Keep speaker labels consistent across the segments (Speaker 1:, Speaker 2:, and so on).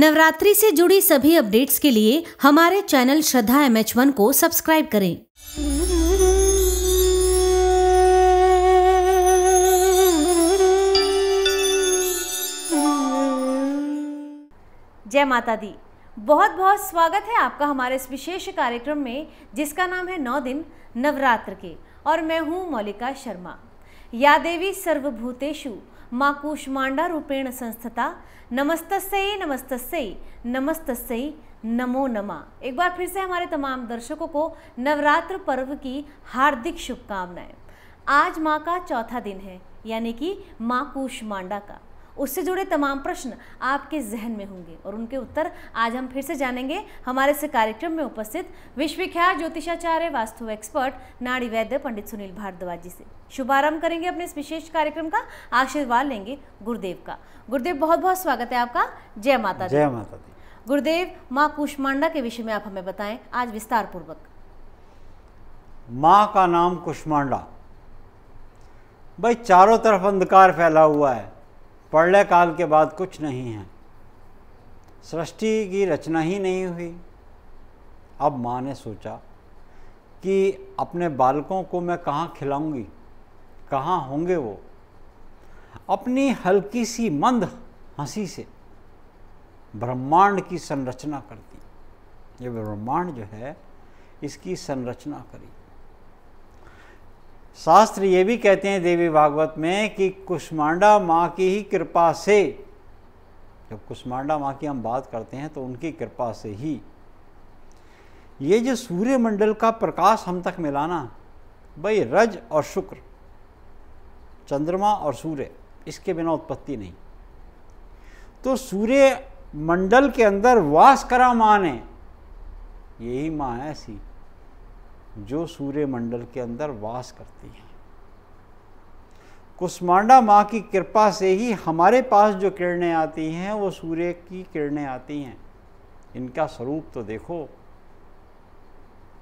Speaker 1: नवरात्रि से जुड़ी सभी अपडेट्स के लिए हमारे channel Shraddha M H one को सब्सक्राइब करें जय माता दी बहुत बहुत स्वागत है आपका हमारे इस विशेष कार्यक्रम में जिसका नाम है नौ दिन नवरात्र के और मैं हूँ मौलिका शर्मा या देवी सर्वभूतेशु माँ कूष्मांडा रूपेण संस्थता नमस्त नमस्तस्यै नमस्तस्यै नमो नमा एक बार फिर से हमारे तमाम दर्शकों को नवरात्र पर्व की हार्दिक शुभकामनाएं आज माँ का चौथा दिन है यानी कि माँ कूष्मांडा का उससे जुड़े तमाम प्रश्न आपके जहन में होंगे और उनके उत्तर आज हम फिर से जानेंगे हमारे से कार्यक्रम में उपस्थित विश्वविख्यात ज्योतिषाचार्य वास्तु एक्सपर्ट नाड़ी वैद्य पंडित सुनील भारद्वाज जी से शुभारंभ करेंगे अपने इस विशेष कार्यक्रम का आशीर्वाद लेंगे गुरुदेव का गुरुदेव बहुत बहुत स्वागत है आपका जय माता जय माता दी गुरुदेव माँ कुष्मांडा के विषय में आप हमें बताएं आज विस्तार पूर्वक
Speaker 2: माँ का नाम कुष्मांडा भाई चारों तरफ अंधकार फैला हुआ है प्रलय काल के बाद कुछ नहीं है सृष्टि की रचना ही नहीं हुई अब माँ ने सोचा कि अपने बालकों को मैं कहाँ खिलाऊंगी कहाँ होंगे वो अपनी हल्की सी मंद हंसी से ब्रह्मांड की संरचना करती ये ब्रह्मांड जो है इसकी संरचना करी शास्त्र ये भी कहते हैं देवी भागवत में कि कुष्मांडा माँ की ही कृपा से जब कुष्मांडा माँ की हम बात करते हैं तो उनकी कृपा से ही ये जो सूर्यमंडल का प्रकाश हम तक मिलाना भाई रज और शुक्र चंद्रमा और सूर्य इसके बिना उत्पत्ति नहीं तो सूर्य मंडल के अंदर वास करा माँ ने यही माँ है ऐसी जो सूर्यमंडल के अंदर वास करती हैं कुष्मांडा माँ की कृपा से ही हमारे पास जो किरणें आती हैं वो सूर्य की किरणें आती हैं इनका स्वरूप तो देखो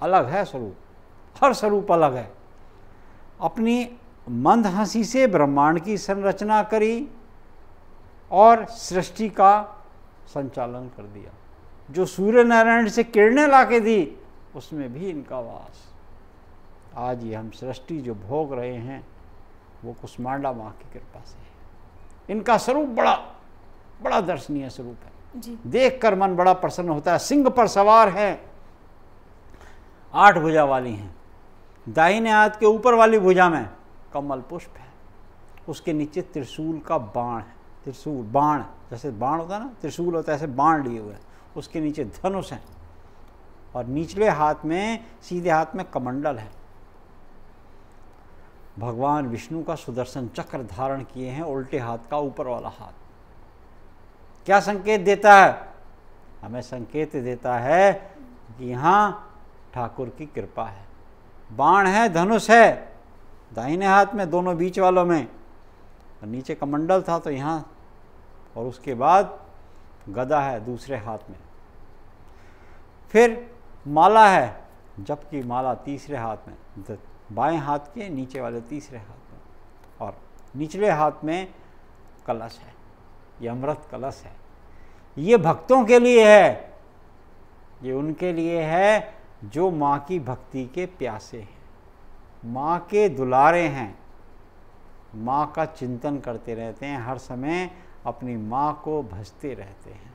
Speaker 2: अलग है स्वरूप हर स्वरूप अलग है अपनी मंद हंसी से ब्रह्मांड की संरचना करी और सृष्टि का संचालन कर दिया जो सूर्य नारायण से किरणें ला के दी उसमें भी इनका वास आज ये हम सृष्टि जो भोग रहे हैं वो कुष्मांडा माँ की कृपा से है इनका स्वरूप बड़ा बड़ा दर्शनीय स्वरूप है देख कर मन बड़ा प्रसन्न होता है सिंह पर सवार हैं आठ भुजा वाली हैं दाहिने हाथ के ऊपर वाली भुजा में कमल पुष्प है उसके नीचे त्रिशूल का बाण है त्रिशूल बाण जैसे बाण होता है ना त्रिशूल होता है ऐसे बाण लिए हुए उसके नीचे धनुष हैं और निचले हाथ में सीधे हाथ में कमंडल है भगवान विष्णु का सुदर्शन चक्र धारण किए हैं उल्टे हाथ का ऊपर वाला हाथ क्या संकेत देता है हमें संकेत देता है कि यहां ठाकुर की कृपा है बाण है धनुष है दाहिने हाथ में दोनों बीच वालों में और नीचे कमंडल था तो यहां और उसके बाद गदा है दूसरे हाथ में फिर माला है जबकि माला तीसरे हाथ में बाएं हाथ के नीचे वाले तीसरे हाथ में और निचले हाथ में कलश है ये अमृत कलश है ये भक्तों के लिए है ये उनके लिए है जो माँ की भक्ति के प्यासे हैं माँ के दुलारे हैं माँ का चिंतन करते रहते हैं हर समय अपनी माँ को भजते रहते हैं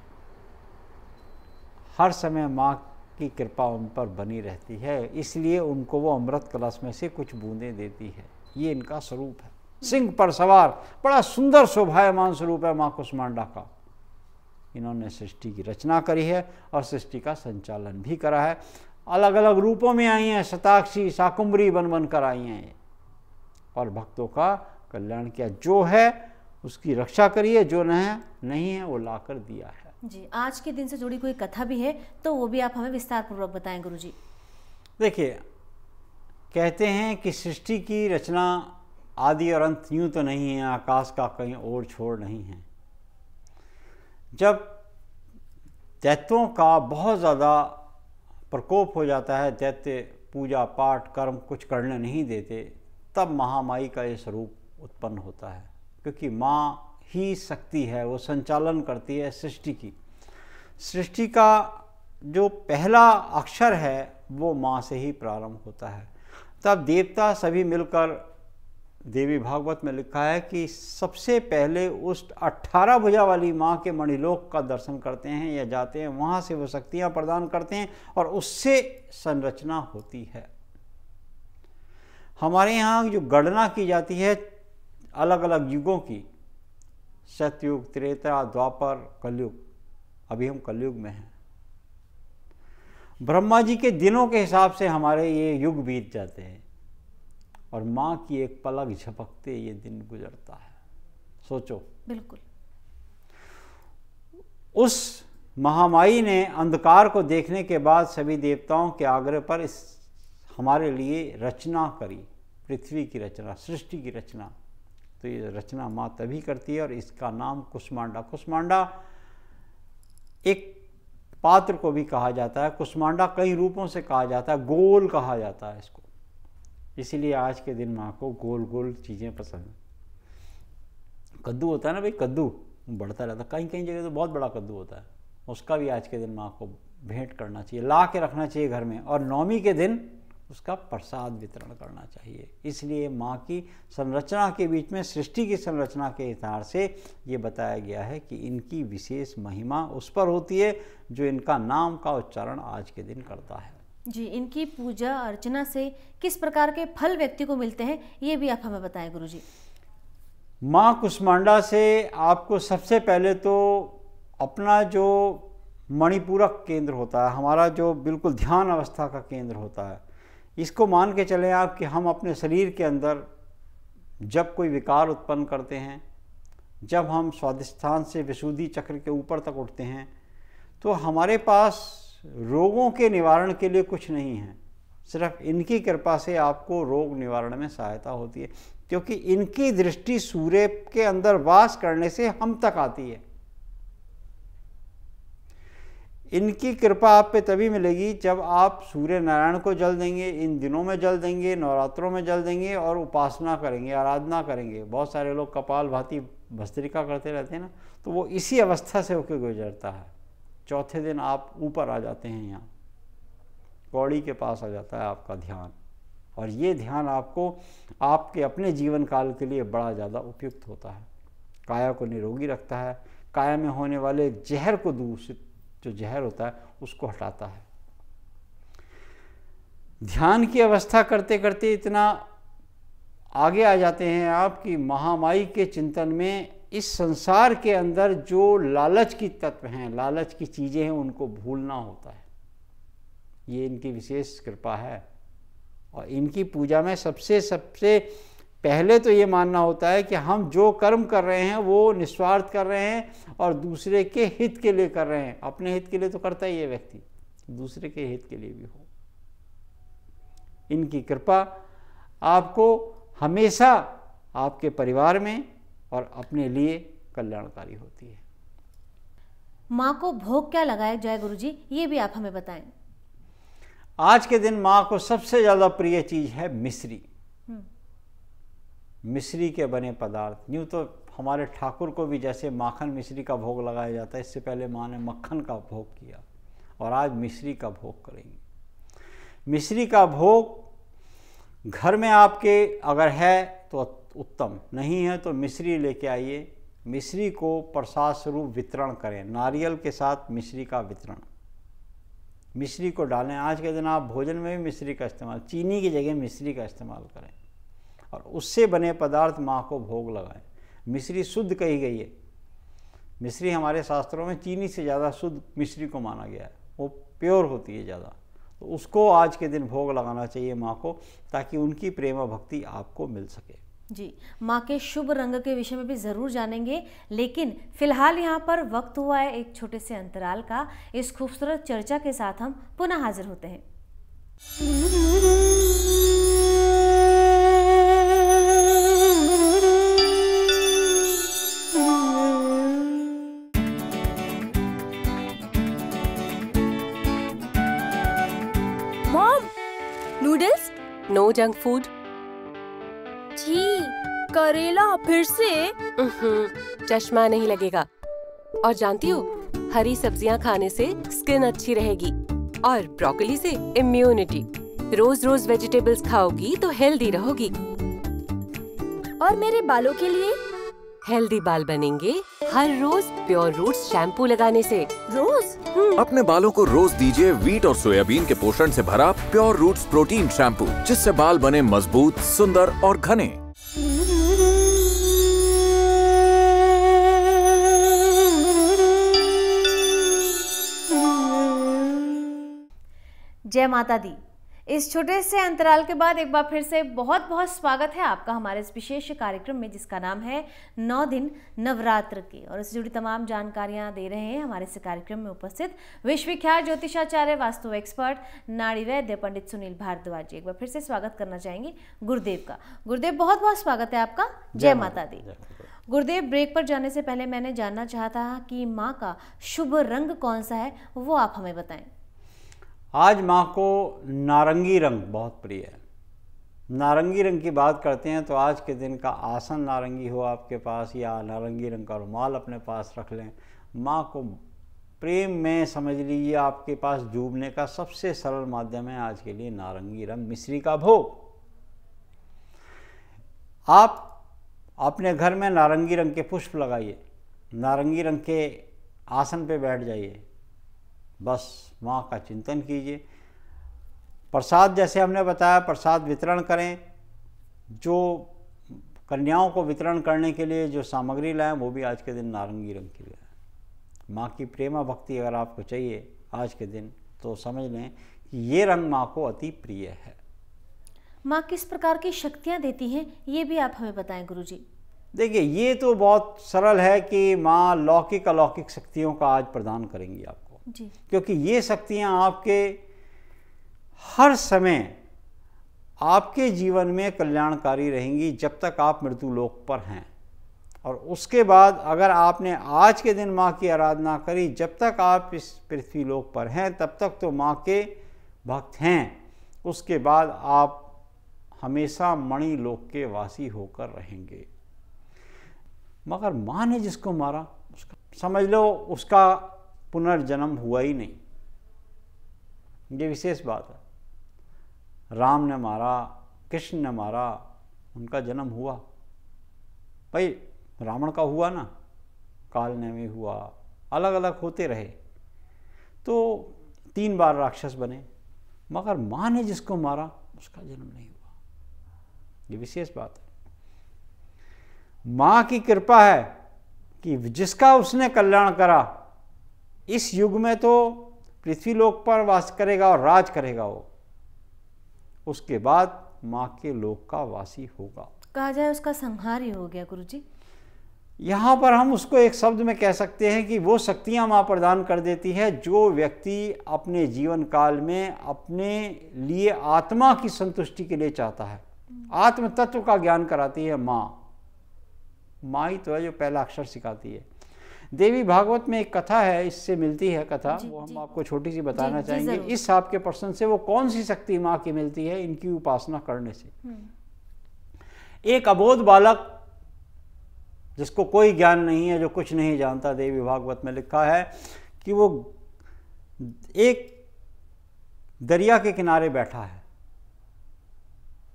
Speaker 2: हर समय माँ की कृपा उन पर बनी रहती है इसलिए उनको वो अमृत कलश में से कुछ बूंदें देती है ये इनका स्वरूप है सिंह पर सवार बड़ा सुंदर शोभायमान स्वरूप है माँ कुष्मांडा का इन्होंने सृष्टि की रचना करी है और सृष्टि का संचालन भी करा है अलग अलग रूपों में आई हैं शताक्षी शाकुंभरी बन बन कर आई हैं और भक्तों का कल्याण किया जो है उसकी रक्षा करिए जो न है नहीं है वो ला कर दिया है
Speaker 1: जी आज के दिन से जुड़ी कोई कथा भी है तो वो भी आप हमें विस्तार पूर्वक बताएं गुरु जी
Speaker 2: देखिए कहते हैं कि सृष्टि की रचना आदि और अंत यूं तो नहीं है आकाश का कहीं और छोड़ नहीं है जब दैत्यों का बहुत ज़्यादा प्रकोप हो जाता है दैत्य पूजा पाठ कर्म कुछ करने नहीं देते तब महामाई का ये स्वरूप उत्पन्न होता है क्योंकि माँ ही शक्ति है वो संचालन करती है सृष्टि की सृष्टि का जो पहला अक्षर है वो माँ से ही प्रारंभ होता है तब देवता सभी मिलकर देवी भागवत में लिखा है कि सबसे पहले उस अट्ठारह भुजा वाली माँ के मणिलोक का दर्शन करते हैं या जाते हैं वहाँ से वो शक्तियाँ प्रदान करते हैं और उससे संरचना होती है हमारे यहाँ जो गणना की जाती है अलग अलग युगों की सतयुग त्रेता द्वापर कलयुग अभी हम कलयुग में हैं ब्रह्मा जी के दिनों के हिसाब से हमारे ये युग बीत जाते हैं और माँ की एक पलक झपकते ये दिन गुजरता है सोचो बिल्कुल उस महामाई ने अंधकार को देखने के बाद सभी देवताओं के आग्रह पर इस हमारे लिए रचना करी पृथ्वी की रचना सृष्टि की रचना तो ये रचना माँ तभी करती है और इसका नाम कुष्मांडा कुष्मांडा एक पात्र को भी कहा जाता है कुष्मांडा कई रूपों से कहा जाता है गोल कहा जाता है इसको इसीलिए आज के दिन माँ को गोल गोल चीज़ें पसंद हैं कद्दू होता है ना भाई कद्दू बढ़ता रहता है कहीं कहीं जगह तो बहुत बड़ा कद्दू होता है उसका भी आज के दिन माँ को भेंट करना चाहिए ला के रखना चाहिए घर में और नौमी के दिन उसका प्रसाद वितरण करना चाहिए इसलिए माँ की संरचना के बीच में सृष्टि की संरचना के आधार से ये बताया गया है कि इनकी विशेष महिमा उस पर होती है जो इनका नाम का उच्चारण आज के दिन करता है
Speaker 1: जी इनकी पूजा अर्चना से किस प्रकार के फल व्यक्ति को मिलते हैं ये भी आप हमें बताएं गुरु जी
Speaker 2: माँ कुष्मांडा से आपको सबसे पहले तो अपना जो मणिपूरक केंद्र होता है हमारा जो बिल्कुल ध्यान अवस्था का केंद्र होता है इसको मान के चले आप कि हम अपने शरीर के अंदर जब कोई विकार उत्पन्न करते हैं जब हम स्वादिष्ठान से विशुद्धि चक्र के ऊपर तक उठते हैं तो हमारे पास रोगों के निवारण के लिए कुछ नहीं है सिर्फ इनकी कृपा से आपको रोग निवारण में सहायता होती है क्योंकि इनकी दृष्टि सूर्य के अंदर वास करने से हम तक आती है इनकी कृपा आप पे तभी मिलेगी जब आप सूर्य नारायण को जल देंगे इन दिनों में जल देंगे नवरात्रों में जल देंगे और उपासना करेंगे आराधना करेंगे बहुत सारे लोग कपाल भाती भस्त्रिका करते रहते हैं ना तो वो इसी अवस्था से होकर गुजरता है चौथे दिन आप ऊपर आ जाते हैं यहाँ कौड़ी के पास आ जाता है आपका ध्यान और ये ध्यान आपको आपके अपने जीवन काल के लिए बड़ा ज़्यादा उपयुक्त होता है काया को निरोगी रखता है काया में होने वाले जहर को दूषित जो जहर होता है उसको हटाता है ध्यान की अवस्था करते करते इतना आगे आ जाते हैं आप कि महामाई के चिंतन में इस संसार के अंदर जो लालच की तत्व हैं लालच की चीज़ें हैं उनको भूलना होता है ये इनकी विशेष कृपा है और इनकी पूजा में सबसे सबसे पहले तो ये मानना होता है कि हम जो कर्म कर रहे हैं वो निस्वार्थ कर रहे हैं और दूसरे के हित के लिए कर रहे हैं अपने हित के लिए तो करता ही है व्यक्ति दूसरे के हित के लिए भी हो इनकी कृपा आपको हमेशा आपके परिवार में और अपने लिए कल्याणकारी होती है
Speaker 1: माँ को भोग क्या लगाए जय गुरु जी ये भी आप हमें बताएं
Speaker 2: आज के दिन माँ को सबसे ज़्यादा प्रिय चीज़ है मिश्री मिश्री के बने पदार्थ यूँ तो हमारे ठाकुर को भी जैसे माखन मिश्री का भोग लगाया जाता है इससे पहले माँ ने मक्खन का भोग किया और आज मिश्री का भोग करेंगे मिश्री का भोग घर में आपके अगर है तो उत्तम नहीं है तो मिश्री लेके आइए मिश्री को प्रसाद स्वरूप वितरण करें नारियल के साथ मिश्री का वितरण मिश्री को डालें आज के दिन आप भोजन में भी मिश्री का इस्तेमाल चीनी की जगह मिश्री का इस्तेमाल करें और उससे बने पदार्थ माँ को भोग लगाएं मिश्री शुद्ध कही गई है मिश्री हमारे शास्त्रों में चीनी से ज़्यादा शुद्ध मिश्री को माना गया है वो प्योर होती है ज़्यादा तो उसको आज के दिन भोग लगाना चाहिए माँ को ताकि उनकी प्रेम भक्ति आपको मिल सके
Speaker 1: जी माँ के शुभ रंग के विषय में भी ज़रूर जानेंगे लेकिन फिलहाल यहाँ पर वक्त हुआ है एक छोटे से अंतराल का इस खूबसूरत चर्चा के साथ हम पुनः हाजिर होते हैं जंक फूड
Speaker 2: जी करेला फिर
Speaker 1: से चश्मा नहीं लगेगा और जानती हो हरी सब्जियां खाने से स्किन अच्छी रहेगी और ब्रोकली से इम्यूनिटी रोज रोज वेजिटेबल्स खाओगी तो हेल्दी रहोगी और मेरे बालों के लिए हेल्दी बाल बनेंगे हर रोज प्योर रूट शैम्पू लगाने से रोज
Speaker 2: हम्म। अपने बालों को रोज दीजिए वीट और सोयाबीन के पोषण से भरा प्योर रूट प्रोटीन शैम्पू जिससे बाल बने मजबूत सुंदर और घने
Speaker 1: जय माता दी इस छोटे से अंतराल के बाद एक बार फिर से बहुत बहुत स्वागत है आपका हमारे इस विशेष कार्यक्रम में जिसका नाम है नौ दिन नवरात्र के और इससे जुड़ी तमाम जानकारियां दे रहे हैं हमारे इस कार्यक्रम में उपस्थित विश्वविख्यात ज्योतिषाचार्य वास्तु एक्सपर्ट नाड़ी वैद्य पंडित सुनील भारद्वाज जी एक बार फिर से स्वागत करना चाहेंगे गुरुदेव का गुरुदेव बहुत बहुत स्वागत है आपका जय माता दी गुरुदेव ब्रेक पर जाने से पहले मैंने जानना चाहता कि माँ का शुभ रंग कौन सा है वो आप हमें बताएं
Speaker 2: आज माँ को नारंगी रंग बहुत प्रिय है नारंगी रंग की बात करते हैं तो आज के दिन का आसन नारंगी हो आपके पास या नारंगी रंग का रुमाल अपने पास रख लें माँ को प्रेम में समझ लीजिए आपके पास जूबने का सबसे सरल माध्यम है आज के लिए नारंगी रंग मिश्री का भोग आप अपने घर में नारंगी रंग के पुष्प लगाइए नारंगी रंग के आसन पे बैठ जाइए बस माँ का चिंतन कीजिए प्रसाद जैसे हमने बताया प्रसाद वितरण करें जो कन्याओं को वितरण करने के लिए जो सामग्री लाएं वो भी आज के दिन नारंगी रंग की लाएं माँ की प्रेमा भक्ति अगर आपको चाहिए आज के दिन तो समझ लें कि ये रंग माँ को अति प्रिय है
Speaker 1: माँ किस प्रकार की शक्तियाँ देती हैं ये भी आप हमें बताएं गुरु जी
Speaker 2: देखिए ये तो बहुत सरल है कि माँ लौकिक अलौकिक शक्तियों का आज प्रदान करेंगी आपको जी क्योंकि ये शक्तियाँ आपके हर समय आपके जीवन में कल्याणकारी रहेंगी जब तक आप मृत्यु लोक पर हैं और उसके बाद अगर आपने आज के दिन माँ की आराधना करी जब तक आप इस पृथ्वी लोक पर हैं तब तक तो माँ के भक्त हैं उसके बाद आप हमेशा मणि लोक के वासी होकर रहेंगे मगर माँ ने जिसको मारा उसका समझ लो उसका पुनर्जन्म हुआ ही नहीं ये विशेष बात है राम ने मारा कृष्ण ने मारा उनका जन्म हुआ भाई रावण का हुआ ना काल ने भी हुआ अलग अलग होते रहे तो तीन बार राक्षस बने मगर माँ ने जिसको मारा उसका जन्म नहीं हुआ ये विशेष बात है माँ की कृपा है कि जिसका उसने कल्याण करा इस युग में तो पृथ्वी लोक पर वास करेगा और राज करेगा वो उसके बाद माँ के लोक का वासी होगा
Speaker 1: कहा जाए उसका संहार ही हो गया गुरु जी
Speaker 2: यहाँ पर हम उसको एक शब्द में कह सकते हैं कि वो शक्तियाँ माँ प्रदान कर देती है जो व्यक्ति अपने जीवन काल में अपने लिए आत्मा की संतुष्टि के लिए चाहता है आत्म तत्व का ज्ञान कराती है माँ माँ ही तो है जो पहला अक्षर सिखाती है देवी भागवत में एक कथा है इससे मिलती है कथा वो हम आपको छोटी सी बताना जी, चाहेंगे जी, इस आपके प्रश्न से वो कौन सी शक्ति माँ की मिलती है इनकी उपासना करने से
Speaker 1: हम्म।
Speaker 2: एक अबोध बालक जिसको कोई ज्ञान नहीं है जो कुछ नहीं जानता देवी भागवत में लिखा है कि वो एक दरिया के किनारे बैठा है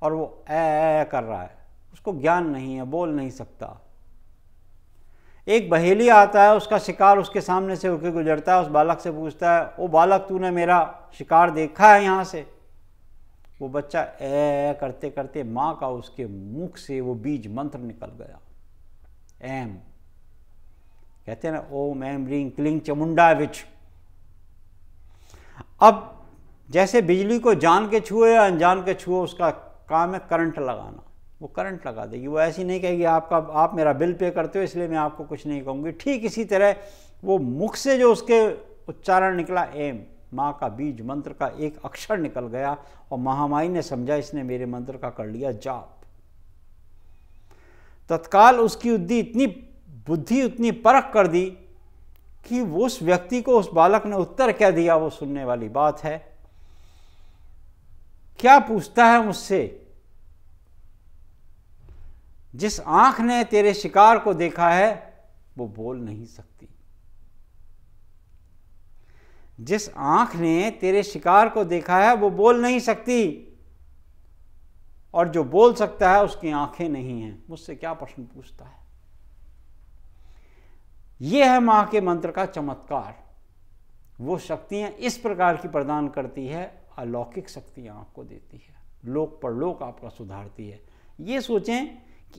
Speaker 2: और वो ऐ कर रहा है उसको ज्ञान नहीं है बोल नहीं सकता एक बहेली आता है उसका शिकार उसके सामने से होकर गुजरता है उस बालक से पूछता है ओ बालक तूने मेरा शिकार देखा है यहाँ से वो बच्चा ए करते करते माँ का उसके मुख से वो बीज मंत्र निकल गया एम कहते हैं ना ओम एम रिंग क्लिंग चमुंडा विच अब जैसे बिजली को जान के छुए या अनजान के छुए उसका काम है करंट लगाना वो करंट लगा देगी वो ऐसी नहीं कहेगी आपका आप मेरा बिल पे करते हो इसलिए मैं आपको कुछ नहीं कहूँगी ठीक इसी तरह वो मुख से जो उसके उच्चारण निकला एम माँ का बीज मंत्र का एक अक्षर निकल गया और महामाई ने समझा इसने मेरे मंत्र का कर लिया जाप तत्काल उसकी बुद्धि इतनी बुद्धि उतनी परख कर दी कि वो उस व्यक्ति को उस बालक ने उत्तर क्या दिया वो सुनने वाली बात है क्या पूछता है मुझसे जिस आंख ने तेरे शिकार को देखा है वो बोल नहीं सकती जिस आंख ने तेरे शिकार को देखा है वो बोल नहीं सकती और जो बोल सकता है उसकी आंखें नहीं हैं मुझसे क्या प्रश्न पूछता है यह है मां के मंत्र का चमत्कार वो शक्तियां इस प्रकार की प्रदान करती है अलौकिक शक्तियां आपको देती है लोक परलोक आपका सुधारती है ये सोचें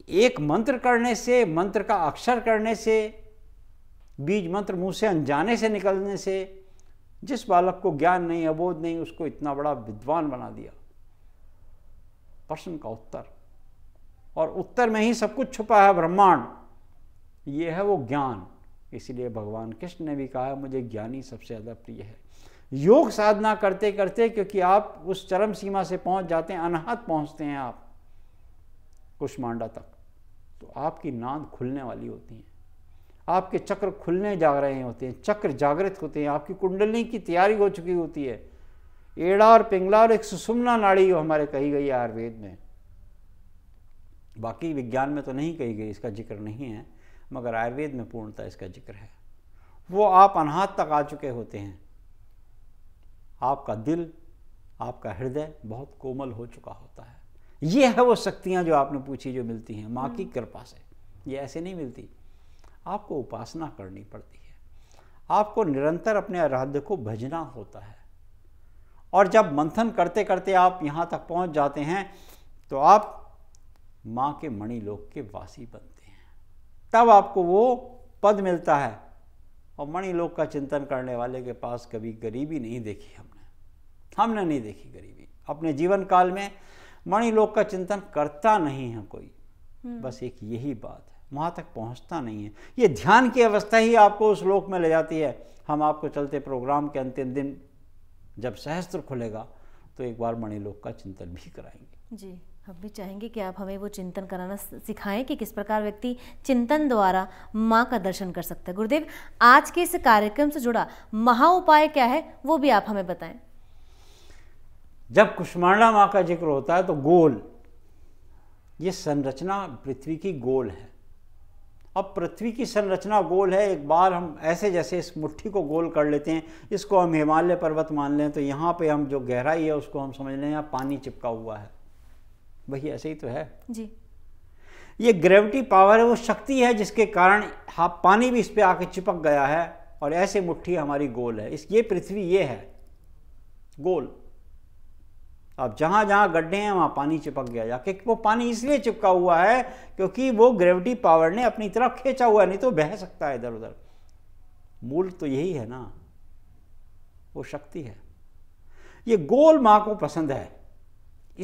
Speaker 2: एक मंत्र करने से मंत्र का अक्षर करने से बीज मंत्र मुंह से अनजाने से निकलने से जिस बालक को ज्ञान नहीं अबोध नहीं उसको इतना बड़ा विद्वान बना दिया प्रश्न का उत्तर और उत्तर में ही सब कुछ छुपा है ब्रह्मांड ये है वो ज्ञान इसलिए भगवान कृष्ण ने भी कहा मुझे ज्ञानी सबसे ज़्यादा प्रिय है योग साधना करते करते क्योंकि आप उस चरम सीमा से पहुंच जाते हैं अनहत पहुंचते हैं आप कुष्मांडा तक तो आपकी नांद खुलने वाली होती हैं आपके चक्र खुलने जा रहे होते हैं चक्र जागृत होते हैं आपकी कुंडली की तैयारी हो चुकी होती है एड़ा और पिंगला और एक सुसुमना नाड़ी हमारे कही गई है आयुर्वेद में बाकी विज्ञान में तो नहीं कही गई इसका जिक्र नहीं है मगर आयुर्वेद में पूर्णता इसका जिक्र है वो आप अनाहत तक आ चुके होते हैं आपका दिल आपका हृदय बहुत कोमल हो चुका होता है ये है वो शक्तियाँ जो आपने पूछी जो मिलती हैं माँ की हाँ। कृपा से ये ऐसे नहीं मिलती आपको उपासना करनी पड़ती है आपको निरंतर अपने आराध्य को भजना होता है और जब मंथन करते करते आप यहाँ तक पहुँच जाते हैं तो आप माँ के मणिलोक के वासी बनते हैं तब आपको वो पद मिलता है और मणिलोक का चिंतन करने वाले के पास कभी गरीबी नहीं देखी हमने हमने नहीं देखी गरीबी अपने जीवन काल में मणिलोक का चिंतन करता नहीं है कोई हम्म। बस एक यही बात है वहां तक पहुंचता नहीं है ये ध्यान की अवस्था ही आपको उस लोक में ले जाती है हम आपको चलते प्रोग्राम के अंतिम दिन जब सहस्त्र खुलेगा तो एक बार मणिलोक का चिंतन भी कराएंगे
Speaker 1: जी हम भी चाहेंगे कि आप हमें वो चिंतन कराना सिखाएं कि किस प्रकार व्यक्ति चिंतन द्वारा माँ का दर्शन कर सकता है गुरुदेव आज के इस कार्यक्रम से जुड़ा महा उपाय क्या है वो भी आप हमें बताएं
Speaker 2: जब कुष्मांडा माँ का जिक्र होता है तो गोल ये संरचना पृथ्वी की गोल है अब पृथ्वी की संरचना गोल है एक बार हम ऐसे जैसे इस मुट्ठी को गोल कर लेते हैं इसको हम हिमालय पर्वत मान लें तो यहाँ पे हम जो गहराई है उसको हम समझ लें यहाँ पानी चिपका हुआ है वही ऐसे ही तो है जी ये ग्रेविटी पावर है वो शक्ति है जिसके कारण हाँ पानी भी इस पर आके चिपक गया है और ऐसे मुट्ठी हमारी गोल है इस ये पृथ्वी ये है गोल अब जहाँ जहाँ गड्ढे हैं वहाँ पानी चिपक गया जाके वो पानी इसलिए चिपका हुआ है क्योंकि वो ग्रेविटी पावर ने अपनी तरफ खींचा हुआ है नहीं तो बह सकता है इधर उधर मूल तो यही है ना वो शक्ति है ये गोल माँ को पसंद है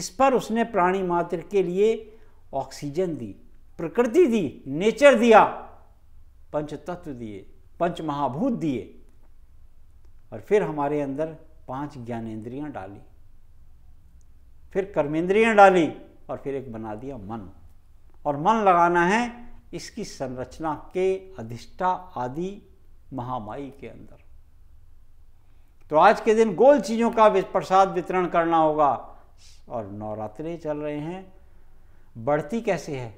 Speaker 2: इस पर उसने प्राणी मात्र के लिए ऑक्सीजन दी प्रकृति दी नेचर दिया पंच तत्व दिए पंच महाभूत दिए और फिर हमारे अंदर पांच ज्ञानेन्द्रियां डाली फिर कर्मेंद्रियाँ डाली और फिर एक बना दिया मन और मन लगाना है इसकी संरचना के अधिष्ठा आदि महामाई के अंदर तो आज के दिन गोल चीज़ों का प्रसाद वितरण करना होगा और नवरात्रे चल रहे हैं बढ़ती कैसे है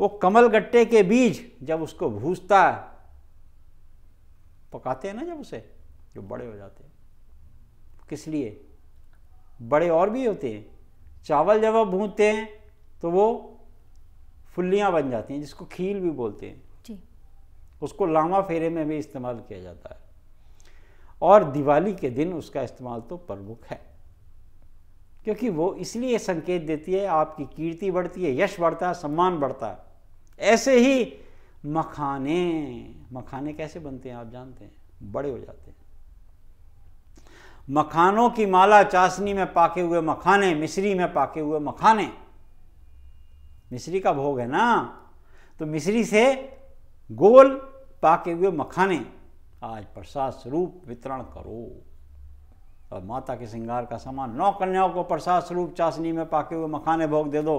Speaker 2: वो कमल गट्टे के बीज जब उसको भूजता है पकाते हैं ना जब उसे जो बड़े हो जाते हैं किस लिए बड़े और भी होते हैं चावल जब आप भूनते हैं तो वो फुल्लियाँ बन जाती हैं जिसको खील भी बोलते हैं जी उसको लामा फेरे में भी इस्तेमाल किया जाता है और दिवाली के दिन उसका इस्तेमाल तो प्रमुख है क्योंकि वो इसलिए संकेत देती है आपकी कीर्ति बढ़ती है यश बढ़ता है सम्मान बढ़ता है ऐसे ही मखाने मखाने कैसे बनते हैं आप जानते हैं बड़े हो जाते हैं मखानों की माला चाशनी में पाके हुए मखाने मिश्री में पाके हुए मखाने मिश्री का भोग है ना तो मिश्री से गोल पाके हुए मखाने आज प्रसाद स्वरूप वितरण करो और माता के श्रृंगार का सामान नौ कन्याओं को प्रसाद स्वरूप चाशनी में पाके हुए मखाने भोग दे दो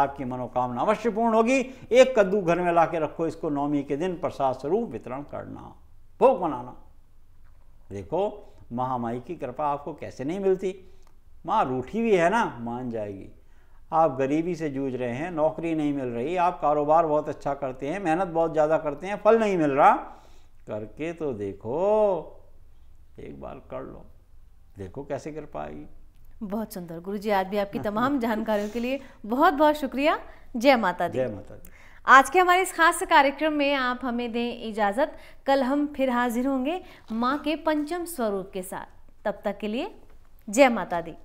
Speaker 2: आपकी मनोकामना अवश्य पूर्ण होगी एक कद्दू घर में लाके रखो इसको नौमी के दिन प्रसाद स्वरूप वितरण करना भोग बनाना देखो महामाई की कृपा आपको कैसे नहीं मिलती माँ रूठी भी है ना मान जाएगी आप गरीबी से जूझ रहे हैं नौकरी नहीं मिल रही आप कारोबार बहुत अच्छा करते हैं मेहनत बहुत ज़्यादा करते हैं फल नहीं मिल रहा करके तो देखो एक बार कर लो देखो कैसे कर पाएगी
Speaker 1: बहुत सुंदर गुरु जी आज भी आपकी तमाम जानकारियों के लिए बहुत बहुत शुक्रिया जय माता दी जय माता दी आज के हमारे इस खास कार्यक्रम में आप हमें दें इजाज़त कल हम फिर हाजिर होंगे माँ के पंचम स्वरूप के साथ तब तक के लिए जय माता दी